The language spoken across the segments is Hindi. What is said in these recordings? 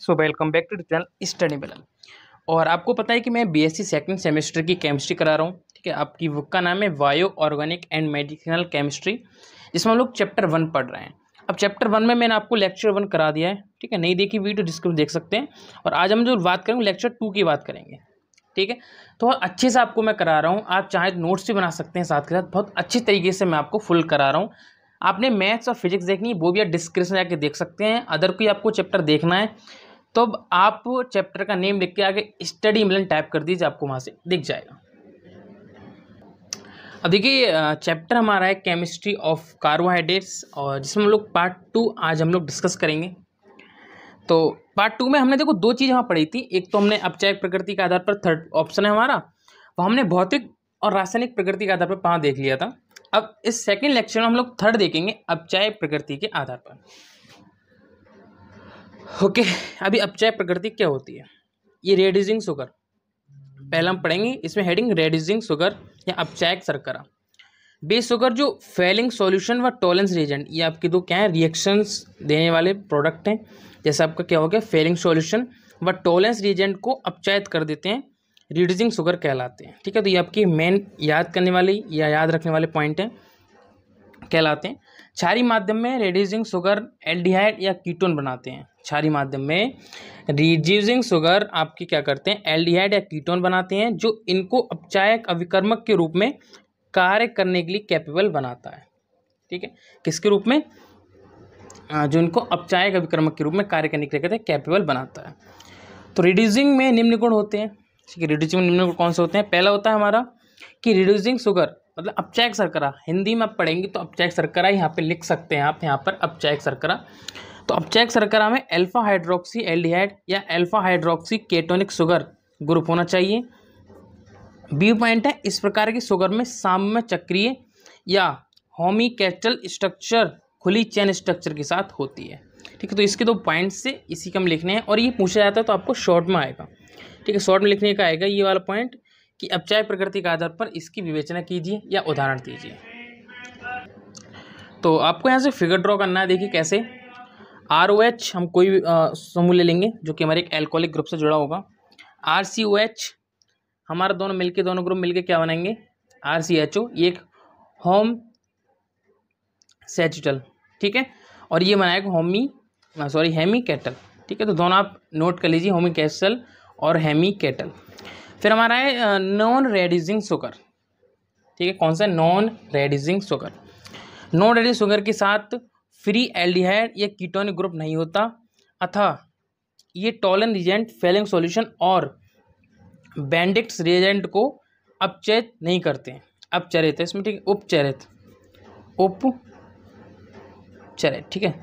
so welcome back to channel study बेलन और आपको पता है कि मैं बीएससी सेकंड सेमेस्टर की केमिस्ट्री करा रहा हूँ ठीक है आपकी बुक का नाम है bioorganic and medicinal chemistry जिसमें हम लोग चैप्टर वन पढ़ रहे हैं अब चैप्टर वन में मैंने आपको लेक्चर वन करा दिया है ठीक है नहीं देखी वीडियो डिस्क्रिप्शन देख सकते हैं और आज हम जो बात करेंगे लेक्चर टू की बात करेंगे ठीक है तो अच्छे से आपको मैं करा रहा हूँ आप चाहे नोट्स भी बना सकते हैं साथ के साथ बहुत अच्छी तरीके से मैं आपको फुल करा रहा हूँ आपने मैथ्स और फिजिक्स देखनी है वो भी आप डिस्क्रिप्शन जाके देख सकते हैं अदर कोई आपको चैप्टर देखना है तो आप चैप्टर का नेम लिख के आगे स्टडी मिलन टाइप कर दीजिए आपको वहाँ से दिख जाएगा अब देखिए चैप्टर हमारा है केमिस्ट्री ऑफ कार्बोहाइड्रेट्स और जिसमें हम लोग पार्ट टू आज हम लोग डिस्कस करेंगे तो पार्ट टू में हमने देखो दो चीज़ वहाँ पढ़ी थी एक तो हमने अपचयक प्रकृति के आधार पर थर्ड ऑप्शन है हमारा वो हमने भौतिक और रासायनिक प्रकृति के आधार पर वहाँ देख लिया था अब इस सेकेंड लेक्चर में हम लोग थर्ड देखेंगे अपचय प्रकृति के आधार पर ओके अभी अपचय प्रकृति क्या होती है ये रेड्यूजिंग शुगर पहला हम पढ़ेंगे इसमें हेडिंग रेड्यूजिंग शुगर या अपचयक सरकरा बेस शुगर जो फेलिंग सॉल्यूशन व टॉलेंस रिएजेंट ये आपके दो क्या है रिएक्शंस देने वाले प्रोडक्ट हैं जैसे आपका क्या हो गया फेलिंग सॉल्यूशन व टॉलेंस रिएजेंट को अपचायत कर देते हैं रिड्यूसिंग शुगर कहलाते हैं ठीक है तो ये आपकी मेन याद करने वाली या याद रखने वाले पॉइंट हैं कहलाते हैं क्षारी माध्यम में रिड्यूसिंग शुगर एल्डिहाइड या कीटोन बनाते हैं क्षारी माध्यम में रिड्यूसिंग शुगर आपकी क्या करते हैं एल्डिहाइड या कीटोन बनाते हैं जो इनको अपचायक अविकर्मक के रूप में कार्य करने के लिए कैपेबल बनाता है ठीक है किसके रूप में जो इनको अपचायक अभिक्रमक के रूप में कार्य करने के लिए कहते हैं कैपेबल बनाता है तो रिड्यूसिंग में निम्न गुण होते हैं ठीक है रिड्यूसिंग निम्न कौन से होते हैं पहला होता है हमारा कि रिड्यूसिंग शुगर मतलब अपचैक सरकरा हिंदी में आप पढ़ेंगे तो अपचैक सरकरा यहाँ पे लिख सकते हैं आप यहाँ पर अपचैक सरकरा तो अपचैक सरकरा में अल्फा हाइड्रोक्सी एल्डिहाइड या alpha hydroxy ketonic sugar group होना चाहिए बी पॉइंट है इस प्रकार की शुगर में साम्य चक्रिय या होमी कैटल स्ट्रक्चर खुली चैन स्ट्रक्चर के साथ होती है ठीक है तो इसके दो पॉइंट्स से इसी हम लिखने हैं और ये पूछा जाता है तो आपको शॉर्ट में आएगा ठीक है शॉर्ट में लिखने का आएगा ये वाला पॉइंट कि अपचाय प्रकृति के आधार पर इसकी विवेचना कीजिए या उदाहरण दीजिए तो आपको यहाँ से फिगर ड्रॉ करना है देखिए कैसे आर ओ एच हम कोई भी समूह ले लेंगे जो कि हमारे एक एल्कोहलिक ग्रुप से जुड़ा होगा आर सी ओ एच हमारा दोनों मिलके दोनों ग्रुप मिलके क्या बनाएंगे आर सी एच ओ ये एक होम सेचिटल ठीक है और ये बनाएगा होमी सॉरी हेमी कैटल ठीक है तो दोनों आप नोट कर लीजिए होमी कैसल और हेमी केटल फिर हमारा है नॉन रेडिजिंग शुगर ठीक है कौन सा non reducing sugar non reducing sugar के साथ फ्री एल्डिहाइड या कीटोनिक ग्रुप नहीं होता अथा ये टॉलन रिजेंट फेलिंग सॉल्यूशन और बैंडिक्स रिजेंट को अपचयित नहीं करते हैं अपचरित है इसमें ठीक है उपचरित उपचरित ठीक है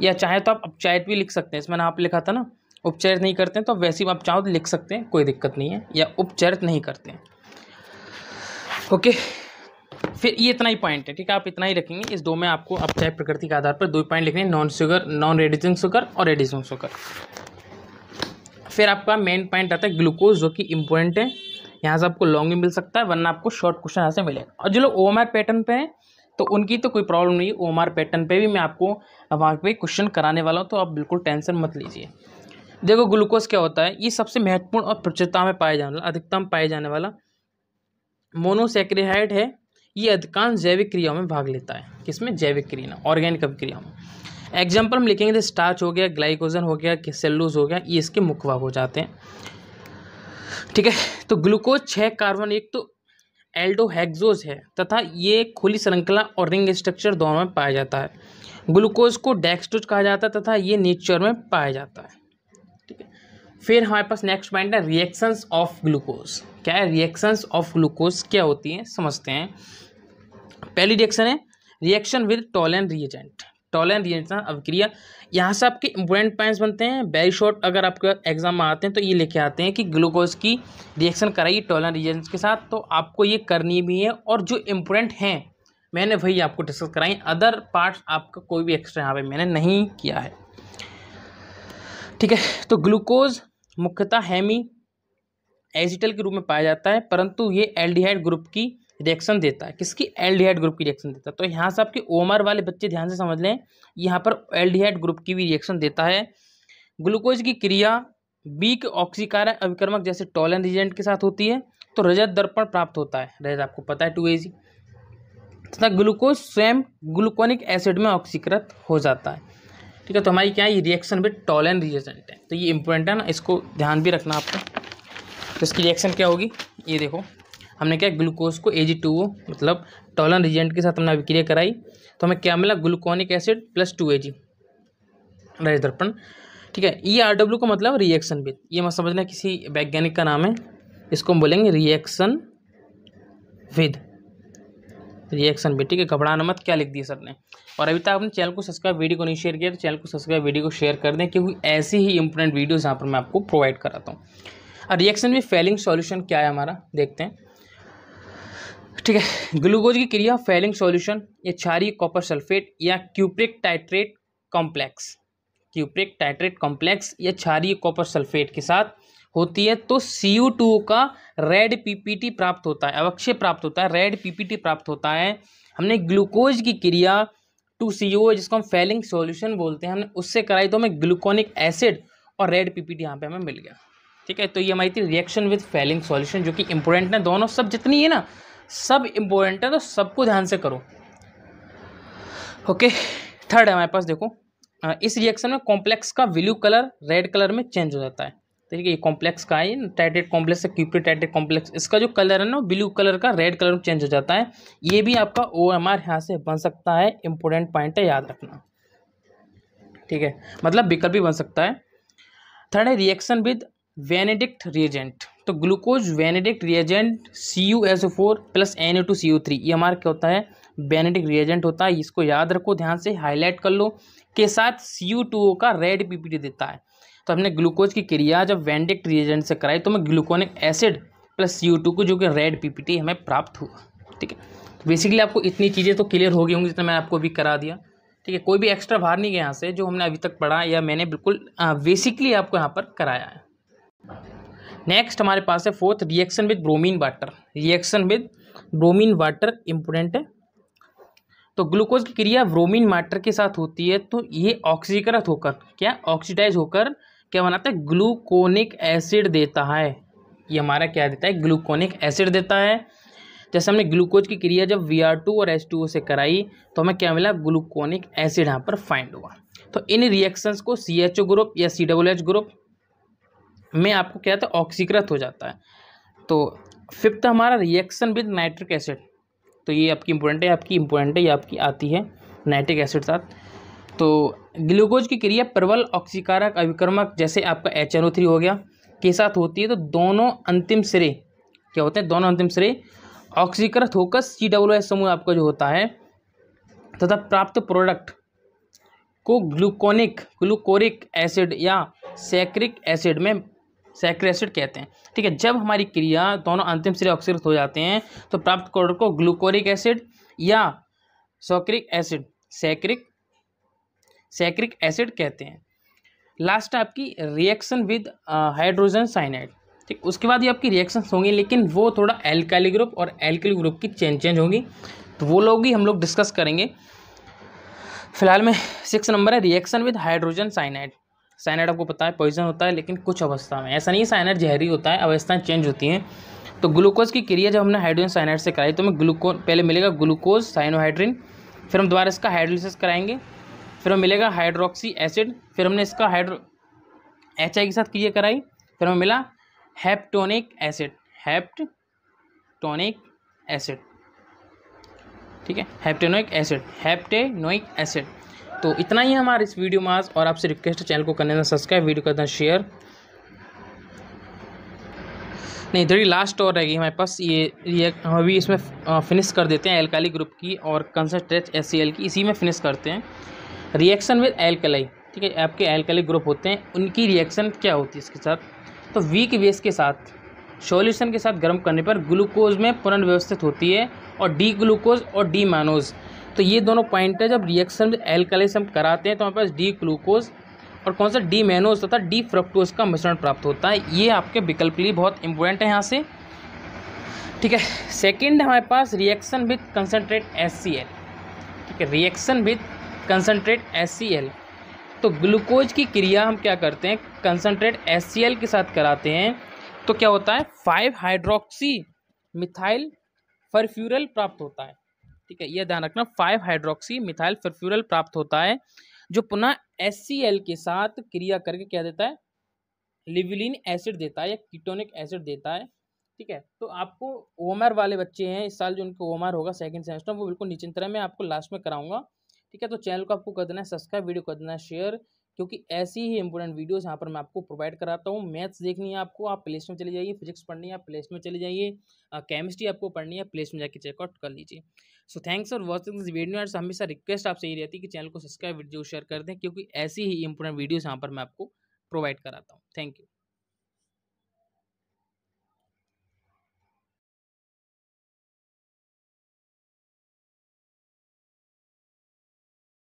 या चाहे तो आप अपचयित भी लिख सकते हैं इसमें ना आप लिखा था ना उपचारित नहीं करते हैं तो वैसे ही आप चाहो तो लिख सकते हैं कोई दिक्कत नहीं है या उपचरित नहीं करते हैं ओके फिर ये इतना ही पॉइंट है ठीक है आप इतना ही रखेंगे इस दो में आपको आप चाहे प्रकृति के आधार पर दो पॉइंट लिखने non sugar non reducing sugar और रेडिजिंग शुगर फिर आपका मेन पॉइंट आता है ग्लूकोज जो कि इंपॉर्टेंट है यहाँ से आपको लॉन्ग भी मिल सकता है वरना आपको शॉर्ट क्वेश्चन यहाँ से मिलेगा और जो लोग ओ पैटर्न पे हैं तो उनकी तो कोई प्रॉब्लम नहीं है ओ पैटर्न पे भी मैं आपको वहाँ पे क्वेश्चन कराने वाला हूँ तो आप बिल्कुल टेंशन मत लीजिए देखो ग्लूकोज क्या होता है ये सबसे महत्वपूर्ण और प्रचुरता में पाया जाने वाला अधिकतम पाया जाने वाला मोनोसेक्रेहाइड है ये अधिकांश जैविक क्रियाओं में भाग लेता है किसमें जैविक क्रिया ऑर्गेनिक अभिक्रियाओं में एग्जाम्पल हम लिखेंगे स्टार्च हो गया ग्लाइकोजन हो गया सेलूज हो गया ये इसके मुखवा हो जाते हैं ठीक है तो ग्लूकोज छः कार्बन एक तो एल्डोहेक्सोज है तथा ये खुली श्रृंखला और रिंग स्ट्रक्चर दोनों में पाया जाता है ग्लूकोज को डेक्सटोज कहा जाता है तथा ये नेचर में पाया जाता है फिर हमारे पास नेक्स्ट पॉइंट है रिएक्शंस ऑफ ग्लूकोज क्या है रिएक्शंस ऑफ ग्लूकोज क्या होती हैं समझते हैं पहली रिएक्शन है reaction with and reagent Tollen reagent अभिक्रिया यहाँ से आपके इंपोर्टेंट पॉइंट्स बनते हैं वेरी शॉर्ट अगर आपके एग्जाम में आते हैं तो ये लेके आते हैं कि ग्लूकोज की रिएक्शन कराइए टोलन रिएजेंट के साथ तो आपको ये करनी भी है और जो इम्पोर्टेंट हैं मैंने वही आपको डिस्कस कराई अदर पार्ट आपका कोई भी एक्स्ट्रा यहाँ पे मैंने नहीं किया है ठीक है तो ग्लूकोज मुख्यतः हैमी एजिटल के रूप में पाया जाता है परंतु ये एल्डिहाइड ग्रुप की रिएक्शन देता है किसकी एल्डिहाइड ग्रुप की रिएक्शन देता है तो यहाँ से आपके ओमर वाले बच्चे ध्यान से समझ लें यहाँ पर एल्डिहाइड ग्रुप की भी रिएक्शन देता है ग्लूकोज की क्रिया बीक ऑक्सीकार अभिक्रमक जैसे टॉलन रिजेंट के साथ होती है तो रजत दर्पण प्राप्त होता है रजत आपको पता है टू एजी तथा ग्लूकोज स्वयं ग्लूकोनिक एसिड में ऑक्सीकृत हो जाता है ठीक है तो हमारी क्या है ये रिएक्शन भी टॉलन रिएजेंट है तो ये इंपॉर्टेंट है ना इसको ध्यान भी रखना आपको तो इसकी रिएक्शन क्या होगी ये देखो हमने क्या ग्लूकोज को ए मतलब टॉलन रिजेंट के साथ हमने अभिक्रिया कराई तो हमें क्या मिला gluconic acid plus two A G दर्पण ठीक है ई आर डब्ल्यू का मतलब रिएक्शन विद ये मत समझना किसी वैज्ञानिक का नाम है इसको हम बोलेंगे रिएक्शन विद रिएक्शन भी ठीक है घबराना मत क्या लिख दिया सर ने और अभी तक आपने चैनल को सब्सक्राइब वीडियो को नहीं शेयर किया तो चैनल को सब्सक्राइब वीडियो को शेयर कर दें क्योंकि ऐसी ही इंपॉर्टेंट वीडियोज़ यहाँ पर मैं आपको प्रोवाइड कराता हूँ और रिएक्शन में फेलिंग सॉल्यूशन क्या है हमारा देखते हैं ठीक है ग्लूकोज की क्रिया फेलिंग सॉल्यूशन या छारी कॉपर सल्फेट या cupric tartrate complex cupric tartrate complex या छारी कॉपर सल्फेट के साथ होती है तो सी का रेड पीपीटी प्राप्त होता है अवक्षय प्राप्त होता है रेड पीपीटी प्राप्त होता है हमने ग्लूकोज की क्रिया टू सी जिसको हम फेलिंग सॉल्यूशन बोलते हैं हमने उससे कराई तो हमें ग्लूकोनिक एसिड और रेड पीपीटी यहाँ पे हमें मिल गया ठीक है तो ये हमारी थी रिएक्शन विद फेलिंग सॉल्यूशन जो कि इंपॉर्टेंट है दोनों सब जितनी है ना सब इम्पोर्टेंट है तो सबको ध्यान से करो ओके थर्ड है हमारे पास देखो इस रिएक्शन में कॉम्प्लेक्स का ब्लू कलर रेड कलर में चेंज हो जाता है ठीक है ये कॉम्प्लेक्स का है टाइटेड कॉम्प्लेक्स है क्यूपिड टाइटेड कॉम्प्लेक्स इसका जो कलर है ना ब्लू कलर का रेड कलर में चेंज हो जाता है ये भी आपका ओ एम आर यहाँ से बन सकता है इंपॉर्टेंट पॉइंट है याद रखना ठीक है मतलब बिकल भी बन सकता है थर्ड है रिएक्शन विद वेनेडिक्ट रिएजेंट तो glucose Benedict reagent C U S O four plus N A two C U three ये हमारा क्या होता है बेनेडिक्ट रिएजेंट होता है इसको याद रखो ध्यान से हाईलाइट कर लो के साथ सी यू टू ओ का रेड पीपीटी देता है तो हमने ग्लूकोज की क्रिया जब वेंडिक्ट रिएजेंट से कराई तो हमें ग्लूकोनिक एसिड प्लस सी को जो कि रेड पीपीटी हमें प्राप्त हुआ ठीक है तो बेसिकली आपको इतनी चीज़ें तो क्लियर हो गई होंगी जितना मैंने आपको अभी करा दिया ठीक है कोई भी एक्स्ट्रा बाहर नहीं गया यहाँ से जो हमने अभी तक पढ़ा या मैंने बिल्कुल बेसिकली हाँ, आपको यहाँ पर कराया है नेक्स्ट हमारे पास है fourth reaction with bromine water reaction with bromine water important है तो ग्लूकोज की क्रिया ब्रोमीन वाटर के साथ होती है तो ये ऑक्सीकृत होकर क्या ऑक्सीडाइज होकर क्या बनाता है ग्लूकोनिक एसिड देता है ये हमारा क्या देता है ग्लूकोनिक एसिड देता है जैसे हमने ग्लूकोज की क्रिया जब वी और एस से कराई तो हमें क्या मिला ग्लूकोनिक एसिड यहाँ पर फाइंड हुआ तो इन रिएक्शंस को सी एच ओ ग्रुप या सी डब्ल्यू एच ग्रुप में आपको क्या था है ऑक्सीकृत हो जाता है तो फिफ्थ हमारा रिएक्शन विद नाइट्रिक एसिड तो ये आपकी इंपॉर्टेंट है आपकी इंपॉर्टेंट है ये आपकी आती है नाइट्रिक एसिड साथ तो ग्लूकोज की क्रिया प्रबल ऑक्सीकारक अभिक्रमक जैसे आपका एच एन ओ थ्री हो गया के साथ होती है तो दोनों अंतिम श्रेय क्या होते हैं दोनों अंतिम श्रेय ऑक्सीकृत होकर सी डब्ल्यू एस समूह आपका जो होता है तथा प्राप्त प्रोडक्ट को ग्लूकोनिक ग्लूकोरिक एसिड या सैक्रिक एसिड में सैक्रिक एसिड कहते हैं ठीक है जब हमारी क्रिया दोनों अंतिम श्रेय ऑक्सीकृत हो जाते हैं तो प्राप्त प्रोडक्ट को ग्लूकोरिक एसिड या saccharic acid saccharic saccharic acid कहते हैं लास्ट आपकी रिएक्शन विद हाइड्रोजन साइनाइड ठीक उसके बाद ये आपकी रिएक्शन होंगी लेकिन वो थोड़ा एल्काइल ग्रुप और एल्किल ग्रुप की चेंज चेंज होगी तो वो लोग ही हम लोग डिस्कस करेंगे फिलहाल में सिक्स नंबर है reaction with hydrogen cyanide cyanide आपको पता है पॉइजन होता है लेकिन कुछ अवस्था में ऐसा नहीं साइनाइड जहरी होता है अवस्थाएं चेंज होती हैं तो ग्लूकोज की क्रिया जब हमने हाइड्रोजन साइनाइड से कराई तो हमें ग्लूको पहले मिलेगा ग्लूकोज साइनोहाइड्रिन फिर हम दोबारा इसका हाइड्रोलिसिस कराएंगे फिर हमें मिलेगा हाइड्रोक्सी एसिड फिर हमने इसका हाइड्रो एच के साथ क्रिया कराई फिर हमें मिला हैप्टोनिक एसिड हैप्टोनिक एसिड ठीक है हैप्टेनोइक एसिड हैप्टेनोइक एसिड तो इतना ही हमारे इस वीडियो में आज और आपसे रिक्वेस्ट है चैनल को करने देना सब्सक्राइब वीडियो करना शेयर नहीं थोड़ी लास्ट और रहेगी हमारे पास ये ये हम अभी इसमें फिनिश कर देते हैं एलकाली ग्रुप की और कंसनट्रेट एस की इसी में फिनिश करते हैं रिएक्शन विद एल्कलाई ठीक है आपके एल्कलाई ग्रुप होते हैं उनकी रिएक्शन क्या होती है इसके साथ तो वीक वेस के साथ सॉल्यूशन के साथ गर्म करने पर ग्लूकोज में पुनर्व्यवस्थित होती है और डी ग्लूकोज और डी मानोज तो ये दोनों पॉइंट है जब रिएक्शन एल्कलाई से हम कराते हैं तो हमारे पास डी ग्लूकोज और कौन सा डी मैनोज तथा डी फ्रक्टोज का मिश्रण प्राप्त होता है ये आपके विकल्प लिए बहुत इंपॉर्टेंट है यहाँ से ठीक है सेकेंड हमारे पास रिएक्शन विथ कंसनट्रेट एस ठीक है रिएक्शन विथ कंसनट्रेट एस तो ग्लूकोज की क्रिया हम क्या करते हैं कंसनट्रेट एस के साथ कराते हैं तो क्या होता है फाइव हाइड्रोक्सी मिथाइल फरफ्यूरल प्राप्त होता है ठीक है यह ध्यान रखना फाइव हाइड्रोक्सी मिथाइल फरफ्यूरल प्राप्त होता है जो पुनः एस के साथ क्रिया करके क्या देता है लिविलिन एसिड देता है या कीटोनिक एसिड देता है ठीक है तो आपको ओमर वाले बच्चे हैं इस साल जो उनको ओमर होगा सेकंड सेमेस्टर वो बिल्कुल नीचे तरह मैं आपको लास्ट में कराऊंगा ठीक है तो चैनल को आपको कर देना है सब्सक्राइब वीडियो कर देना है शेयर क्योंकि ऐसी ही इंपॉर्टेंट वीडियोस यहाँ पर मैं आपको प्रोवाइड कराता हूँ मैथ्स देखनी है आपको आप प्लेस में चले जाइए फिजिक्स पढ़नी है आप प्लेस में चले जाइए केमिस्ट्री आपको पढ़नी है प्लेस में जाकर चेकआउट कर लीजिए so thanks for watching this video and हमेशा रिक्वेस्ट आपसे यही रहती है कि चैनल को सब्सक्राइब वीडियो शेयर कर दें क्योंकि ऐसी ही इंपॉर्टेंट वीडियोज़ यहाँ पर मैं आपको प्रोवाइड कराता हूँ थैंक यू